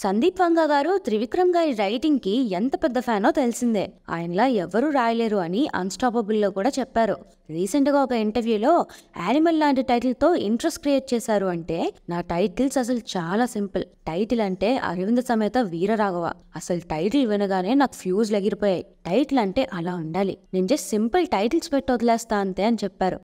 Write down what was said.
సందీప్ వంగ గారు త్రివిక్రమ్ గారి రైటింగ్కి ఎంత పెద్ద ఫ్యానో తెలిసిందే ఆయనలా ఎవరూ రాయలేరు అని అన్స్టాపబుల్లో కూడా చెప్పారు రీసెంట్గా ఒక ఇంటర్వ్యూలో యానిమల్ లాంటి టైటిల్తో ఇంట్రెస్ట్ క్రియేట్ చేశారు అంటే నా టైటిల్స్ అసలు చాలా సింపుల్ టైటిల్ అంటే అరవింద సమేత వీరరాఘవ అసలు టైటిల్ వినగానే నాకు ఫ్యూజ్ ఎగిరిపోయాయి టైటిల్ అంటే అలా ఉండాలి నేను జస్ట్ సింపుల్ టైటిల్స్ పెట్టి వదిలేస్తా అంతే అని చెప్పారు